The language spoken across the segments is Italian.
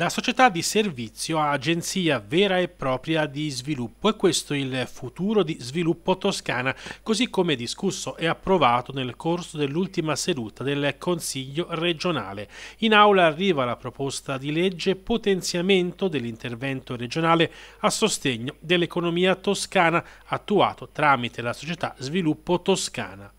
da società di servizio a agenzia vera e propria di sviluppo e questo è il futuro di sviluppo Toscana, così come discusso e approvato nel corso dell'ultima seduta del Consiglio regionale. In aula arriva la proposta di legge potenziamento dell'intervento regionale a sostegno dell'economia toscana attuato tramite la società Sviluppo Toscana.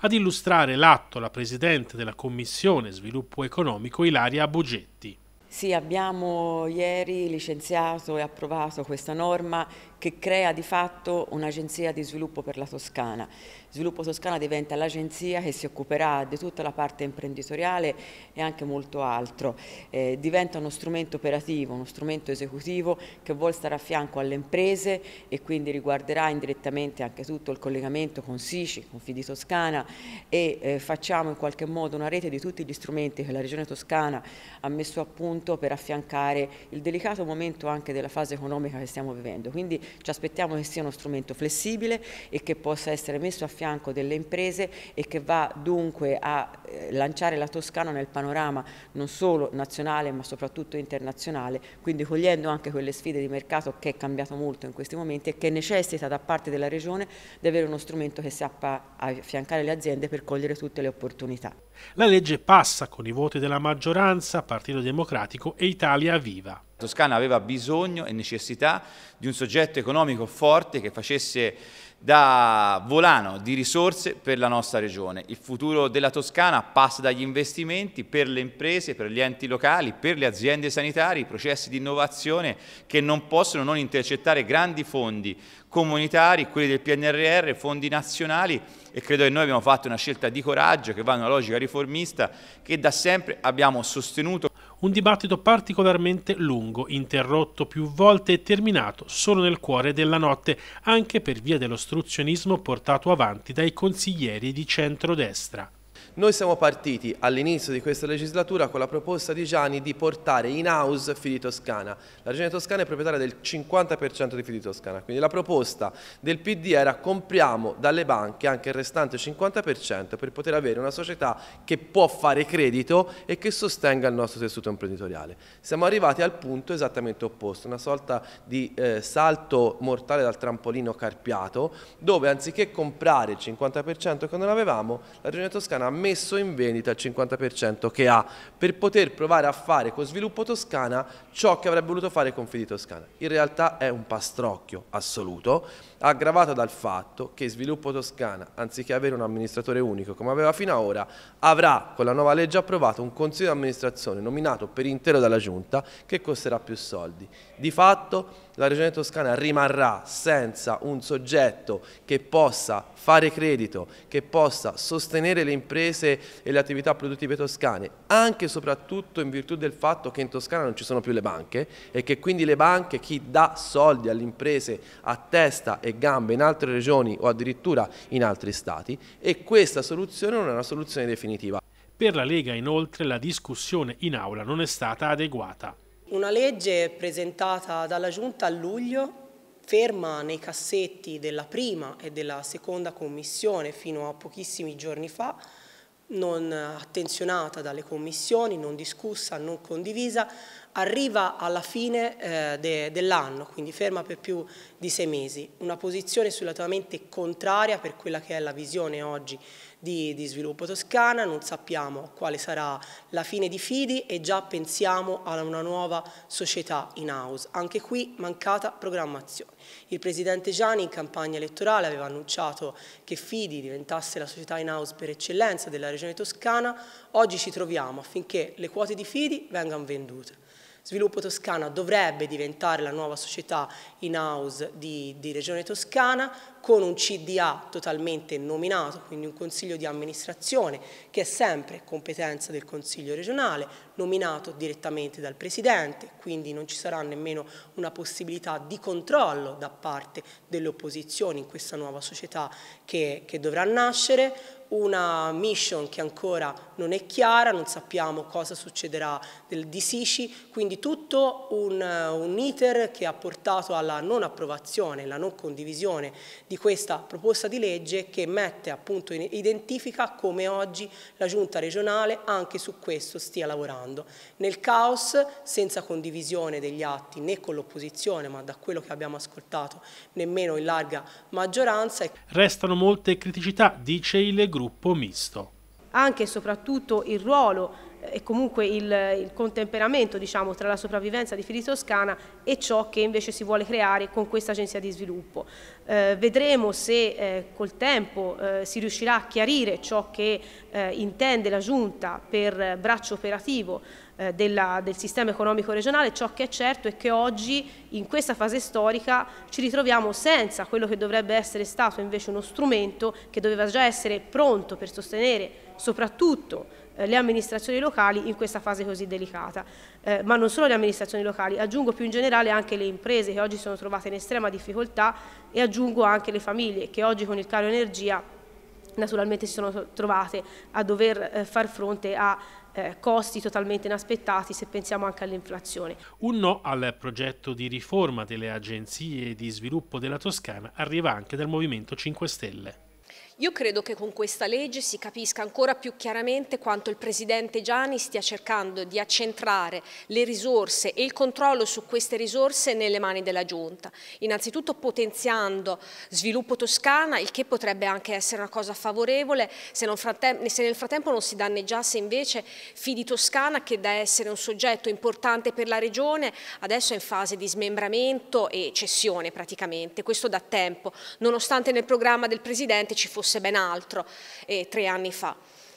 Ad illustrare l'atto la Presidente della Commissione Sviluppo Economico Ilaria Bugetti. Sì, abbiamo ieri licenziato e approvato questa norma che crea di fatto un'agenzia di sviluppo per la Toscana. Sviluppo Toscana diventa l'agenzia che si occuperà di tutta la parte imprenditoriale e anche molto altro. Eh, diventa uno strumento operativo, uno strumento esecutivo che vuole stare a fianco alle imprese e quindi riguarderà indirettamente anche tutto il collegamento con SICI, con Fidi Toscana e eh, facciamo in qualche modo una rete di tutti gli strumenti che la Regione Toscana ha messo a punto per affiancare il delicato momento anche della fase economica che stiamo vivendo. Quindi ci aspettiamo che sia uno strumento flessibile e che possa essere messo a fianco delle imprese e che va dunque a eh, lanciare la Toscana nel panorama non solo nazionale ma soprattutto internazionale, quindi cogliendo anche quelle sfide di mercato che è cambiato molto in questi momenti e che necessita da parte della Regione di avere uno strumento che sappia affiancare le aziende per cogliere tutte le opportunità. La legge passa con i voti della maggioranza, Partito Democratico e Italia Viva. Toscana aveva bisogno e necessità di un soggetto economico forte che facesse da volano di risorse per la nostra regione. Il futuro della Toscana passa dagli investimenti per le imprese, per gli enti locali, per le aziende sanitarie, i processi di innovazione che non possono non intercettare grandi fondi comunitari, quelli del PNRR, fondi nazionali e credo che noi abbiamo fatto una scelta di coraggio che va in una logica riformista che da sempre abbiamo sostenuto un dibattito particolarmente lungo, interrotto più volte e terminato solo nel cuore della notte, anche per via dell'ostruzionismo portato avanti dai consiglieri di centrodestra. Noi siamo partiti all'inizio di questa legislatura con la proposta di Gianni di portare in house Fidi Toscana. La Regione Toscana è proprietaria del 50% di Fidi Toscana, quindi la proposta del PD era compriamo dalle banche anche il restante 50% per poter avere una società che può fare credito e che sostenga il nostro tessuto imprenditoriale. Siamo arrivati al punto esattamente opposto, una sorta di eh, salto mortale dal trampolino carpiato dove anziché comprare il 50% che non avevamo, la Regione Toscana messo in vendita al 50% che ha per poter provare a fare con Sviluppo Toscana ciò che avrebbe voluto fare con Fidi Toscana. In realtà è un pastrocchio assoluto aggravata dal fatto che Sviluppo Toscana, anziché avere un amministratore unico come aveva fino ad ora, avrà con la nuova legge approvata un consiglio di amministrazione nominato per intero dalla Giunta che costerà più soldi. Di fatto la Regione Toscana rimarrà senza un soggetto che possa fare credito, che possa sostenere le imprese e le attività produttive toscane, anche e soprattutto in virtù del fatto che in Toscana non ci sono più le banche e che quindi le banche, chi dà soldi alle imprese a testa e e gambe in altre regioni o addirittura in altri stati e questa soluzione non è una soluzione definitiva. Per la Lega inoltre la discussione in aula non è stata adeguata. Una legge presentata dalla Giunta a luglio ferma nei cassetti della prima e della seconda commissione fino a pochissimi giorni fa non attenzionata dalle commissioni, non discussa, non condivisa, arriva alla fine eh, de, dell'anno, quindi ferma per più di sei mesi. Una posizione assolutamente contraria per quella che è la visione oggi di, di sviluppo toscana, non sappiamo quale sarà la fine di Fidi e già pensiamo a una nuova società in house. Anche qui mancata programmazione. Il presidente Gianni in campagna elettorale aveva annunciato che Fidi diventasse la società in house per eccellenza della regione toscana, oggi ci troviamo affinché le quote di Fidi vengano vendute. Sviluppo Toscana dovrebbe diventare la nuova società in house di, di Regione Toscana, con un CDA totalmente nominato, quindi un consiglio di amministrazione che è sempre competenza del consiglio regionale, nominato direttamente dal presidente, quindi non ci sarà nemmeno una possibilità di controllo da parte delle opposizioni in questa nuova società che, che dovrà nascere, una mission che ancora non è chiara, non sappiamo cosa succederà del, di Sici, quindi tutto un, un iter che ha portato alla non approvazione, alla non condivisione di questa proposta di legge che mette appunto identifica come oggi la giunta regionale anche su questo stia lavorando. Nel caos, senza condivisione degli atti né con l'opposizione, ma da quello che abbiamo ascoltato nemmeno in larga maggioranza. Restano molte criticità, dice il gruppo misto. Anche e soprattutto il ruolo e comunque il, il contemperamento diciamo, tra la sopravvivenza di Fili Toscana e ciò che invece si vuole creare con questa agenzia di sviluppo. Eh, vedremo se eh, col tempo eh, si riuscirà a chiarire ciò che eh, intende la Giunta per braccio operativo eh, della, del sistema economico regionale, ciò che è certo è che oggi in questa fase storica ci ritroviamo senza quello che dovrebbe essere stato invece uno strumento che doveva già essere pronto per sostenere soprattutto eh, le amministrazioni locali in questa fase così delicata, eh, ma non solo le amministrazioni locali, aggiungo più in generale anche le imprese che oggi sono trovate in estrema difficoltà e aggiungo anche le famiglie che oggi con il caro energia naturalmente si sono trovate a dover eh, far fronte a eh, costi totalmente inaspettati se pensiamo anche all'inflazione. Un no al progetto di riforma delle agenzie di sviluppo della Toscana arriva anche dal Movimento 5 Stelle. Io credo che con questa legge si capisca ancora più chiaramente quanto il Presidente Gianni stia cercando di accentrare le risorse e il controllo su queste risorse nelle mani della Giunta. Innanzitutto potenziando sviluppo Toscana, il che potrebbe anche essere una cosa favorevole se, se nel frattempo non si danneggiasse invece Fidi Toscana che da essere un soggetto importante per la Regione adesso è in fase di smembramento e cessione praticamente, questo da tempo, nonostante nel programma del Presidente ci fosse fosse ben altro eh, tre anni fa.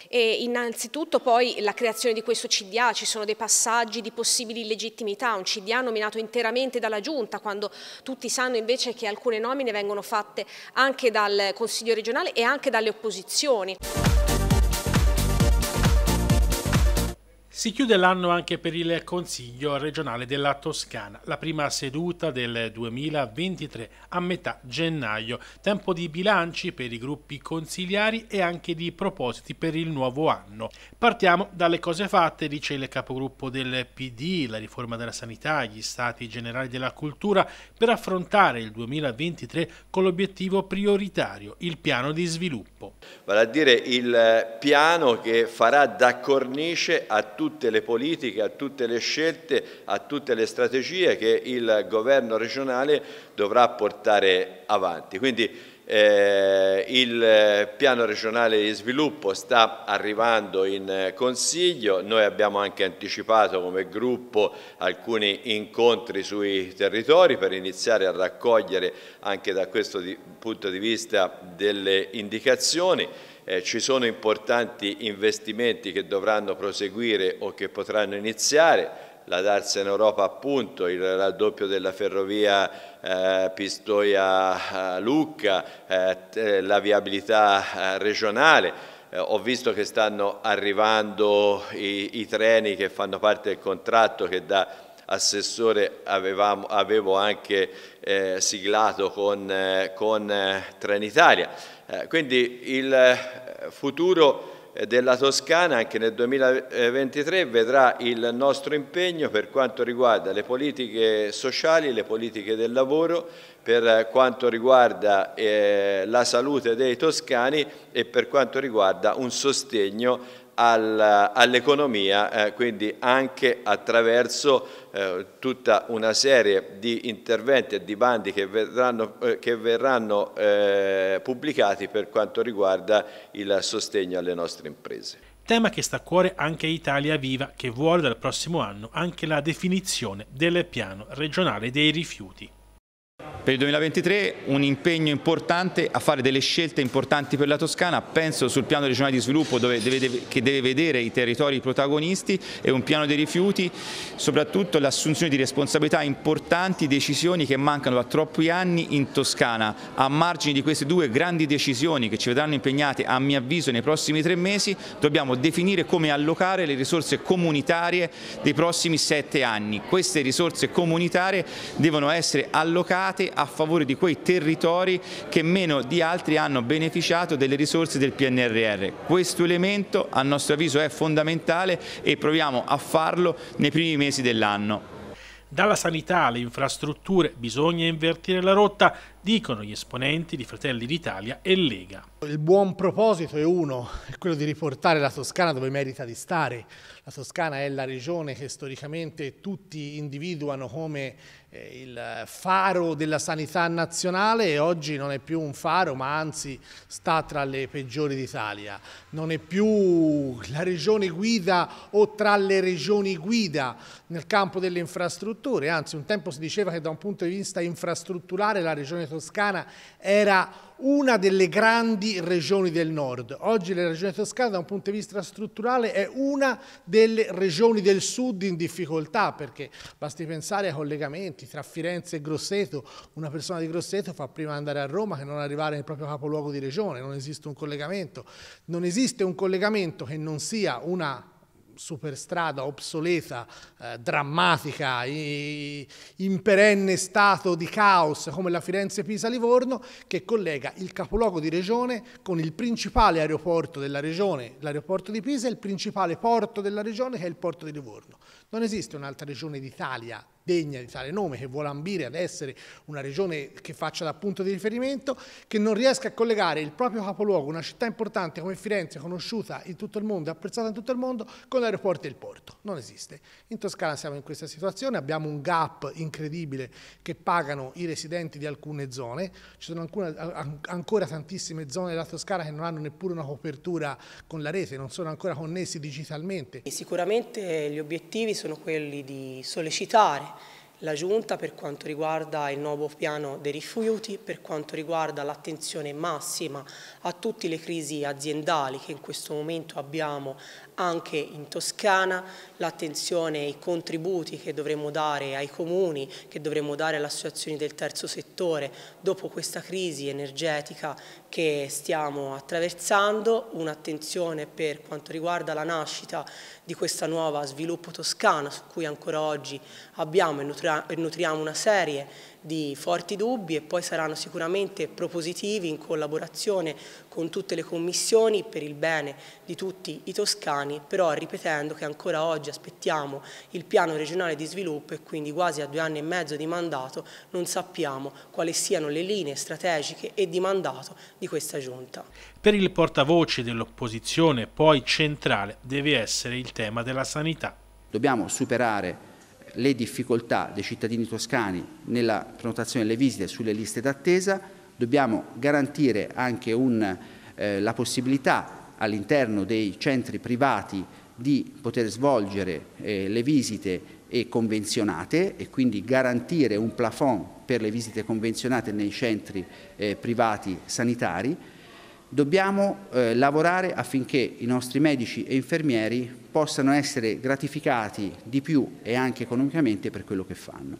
E innanzitutto poi la creazione di questo CDA, ci sono dei passaggi di possibili illegittimità, un CDA nominato interamente dalla Giunta, quando tutti sanno invece che alcune nomine vengono fatte anche dal Consiglio regionale e anche dalle opposizioni. Si chiude l'anno anche per il Consiglio regionale della Toscana, la prima seduta del 2023 a metà gennaio, tempo di bilanci per i gruppi consigliari e anche di propositi per il nuovo anno. Partiamo dalle cose fatte, dice il capogruppo del PD, la riforma della sanità, gli stati generali della cultura, per affrontare il 2023 con l'obiettivo prioritario, il piano di sviluppo. Vale a dire il piano che farà da cornice a tutti tutte le politiche, a tutte le scelte, a tutte le strategie che il governo regionale dovrà portare avanti. Quindi eh, il piano regionale di sviluppo sta arrivando in consiglio, noi abbiamo anche anticipato come gruppo alcuni incontri sui territori per iniziare a raccogliere anche da questo di, punto di vista delle indicazioni eh, ci sono importanti investimenti che dovranno proseguire o che potranno iniziare, la Darsa in Europa appunto, il raddoppio della ferrovia eh, Pistoia-Lucca, eh, eh, eh, la viabilità eh, regionale, eh, ho visto che stanno arrivando i, i, treni che fanno parte del contratto che da assessore avevamo, avevo anche eh, siglato con, eh, con eh, Trenitalia. Eh, quindi il eh, futuro della Toscana anche nel 2023 vedrà il nostro impegno per quanto riguarda le politiche sociali, le politiche del lavoro, per quanto riguarda eh, la salute dei toscani e per quanto riguarda un sostegno all'economia, eh, quindi anche attraverso eh, tutta una serie di interventi e di bandi che verranno, eh, che verranno pubblicati per quanto riguarda il sostegno alle nostre imprese. Tema che sta a cuore anche Italia Viva, che vuole dal prossimo anno anche la definizione del piano regionale dei rifiuti per il 2023 un impegno importante a fare delle scelte importanti per la Toscana, penso sul piano regionale di sviluppo deve, che deve vedere i territori protagonisti e un piano dei rifiuti, soprattutto l'assunzione di responsabilità importanti, decisioni che mancano da troppi anni in Toscana. A margine di queste due grandi decisioni che ci vedranno impegnate a mio avviso nei prossimi tre mesi, dobbiamo definire come allocare le risorse comunitarie dei prossimi sette anni. Queste risorse comunitarie devono essere allocate a favore di quei territori che meno di altri hanno beneficiato delle risorse del PNRR. Questo elemento a nostro avviso è fondamentale e proviamo a farlo nei primi mesi dell'anno. Dalla sanità alle infrastrutture bisogna invertire la rotta dicono gli esponenti di Fratelli d'Italia e Lega. Il buon proposito è uno, è quello di riportare la Toscana dove merita di stare. La Toscana è la regione che storicamente tutti individuano come eh, il faro della sanità nazionale e oggi non è più un faro ma anzi sta tra le peggiori d'Italia. Non è più la regione guida o tra le regioni guida nel campo delle infrastrutture, anzi un tempo si diceva che da un punto di vista infrastrutturale la regione Toscana era una delle grandi regioni del nord. Oggi la regione toscana da un punto di vista strutturale è una delle regioni del sud in difficoltà perché basti pensare ai collegamenti tra Firenze e Grosseto, una persona di Grosseto fa prima andare a Roma che non arrivare nel proprio capoluogo di regione, non esiste un collegamento, non esiste un collegamento che non sia una superstrada obsoleta, eh, drammatica, i, in perenne stato di caos come la Firenze-Pisa-Livorno che collega il capoluogo di regione con il principale aeroporto della regione, l'aeroporto di Pisa e il principale porto della regione che è il porto di Livorno. Non esiste un'altra regione d'Italia degna di tale nome, che vuole ambire ad essere una regione che faccia da punto di riferimento, che non riesca a collegare il proprio capoluogo, una città importante come Firenze, conosciuta in tutto il mondo, apprezzata in tutto il mondo, con l'aeroporto e il porto. Non esiste. In Toscana siamo in questa situazione, abbiamo un gap incredibile che pagano i residenti di alcune zone, ci sono alcune, ancora tantissime zone della Toscana che non hanno neppure una copertura con la rete, non sono ancora connessi digitalmente. sicuramente gli obiettivi sono quelli di sollecitare la Giunta per quanto riguarda il nuovo piano dei rifiuti, per quanto riguarda l'attenzione massima a tutte le crisi aziendali che in questo momento abbiamo anche in Toscana, l'attenzione e i contributi che dovremmo dare ai comuni, che dovremmo dare alle associazioni del terzo settore dopo questa crisi energetica che stiamo attraversando, un'attenzione per quanto riguarda la nascita di questa nuova sviluppo toscana su cui ancora oggi abbiamo e nutriamo una serie di forti dubbi e poi saranno sicuramente propositivi in collaborazione con tutte le commissioni per il bene di tutti i toscani italiani, però ripetendo che ancora oggi aspettiamo il piano regionale di sviluppo e quindi quasi a due anni e mezzo di mandato non sappiamo quali siano le linee strategiche e di mandato di questa giunta. Per il portavoce dell'opposizione poi centrale deve essere il tema della sanità. Dobbiamo superare le difficoltà dei cittadini toscani nella prenotazione delle visite sulle liste d'attesa, dobbiamo garantire anche un, eh, la possibilità all'interno dei centri privati di poter svolgere eh, le visite e convenzionate e quindi garantire un plafond per le visite convenzionate nei centri eh, privati sanitari, dobbiamo eh, lavorare affinché i nostri medici e infermieri possano essere gratificati di più e anche economicamente per quello che fanno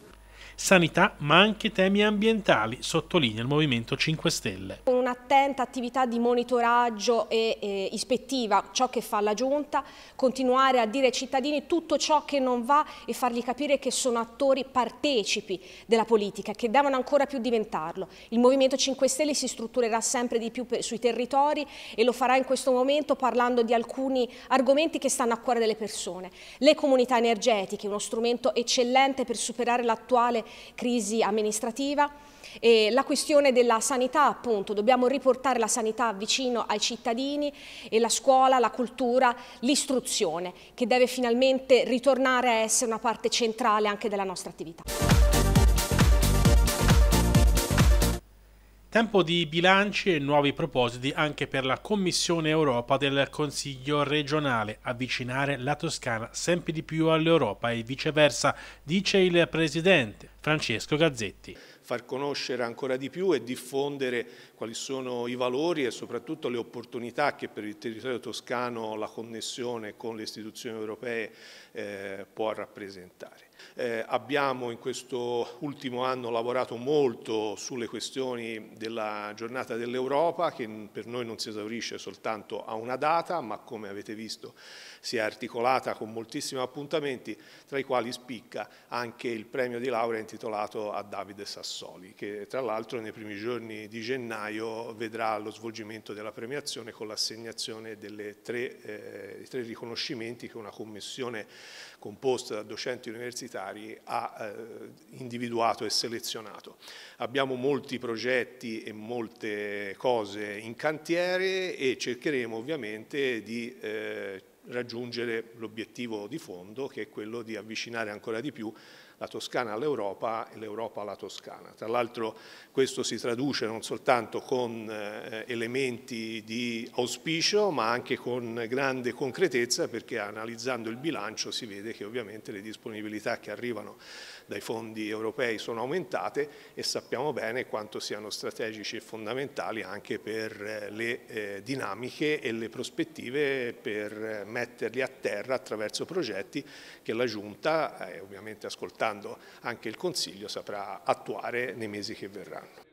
sanità ma anche temi ambientali, sottolinea il Movimento 5 Stelle. Con un'attenta attività di monitoraggio e eh, ispettiva, ciò che fa la Giunta, continuare a dire ai cittadini tutto ciò che non va e fargli capire che sono attori partecipi della politica, che devono ancora più diventarlo. Il Movimento 5 Stelle si strutturerà sempre di più per, sui territori e lo farà in questo momento parlando di alcuni argomenti che stanno a cuore delle persone. Le comunità energetiche, uno strumento eccellente per superare l'attuale crisi amministrativa. E la questione della sanità, appunto, dobbiamo riportare la sanità vicino ai cittadini e la scuola, la cultura, l'istruzione, che deve finalmente ritornare a essere una parte centrale anche della nostra attività. Tempo di bilanci e nuovi propositi anche per la Commissione Europa del Consiglio regionale, avvicinare la Toscana sempre di più all'Europa e viceversa, dice il Presidente Francesco Gazzetti far conoscere ancora di più e diffondere quali sono i valori e soprattutto le opportunità che per il territorio toscano la connessione con le istituzioni europee eh, può rappresentare. Eh, abbiamo in questo ultimo anno lavorato molto sulle questioni della giornata dell'Europa che per noi non si esaurisce soltanto a una data ma come avete visto si è articolata con moltissimi appuntamenti, tra i quali spicca anche il premio di laurea intitolato a Davide Sassoli, che tra l'altro nei primi giorni di gennaio vedrà lo svolgimento della premiazione con l'assegnazione dei tre, eh, tre riconoscimenti che una commissione composta da docenti universitari ha eh, individuato e selezionato. Abbiamo molti progetti e molte cose in cantiere e cercheremo ovviamente di eh, raggiungere l'obiettivo di fondo che è quello di avvicinare ancora di più la Toscana all'Europa e l'Europa alla Toscana. Tra l'altro questo si traduce non soltanto con eh, elementi di auspicio ma anche con grande concretezza perché analizzando il bilancio si vede che ovviamente le disponibilità che arrivano dai fondi europei sono aumentate e sappiamo bene quanto siano strategici e fondamentali anche per eh, le eh, dinamiche e le prospettive per eh, metterli a terra attraverso progetti che la Giunta, ovviamente ascoltando anche il Consiglio, saprà attuare nei mesi che verranno.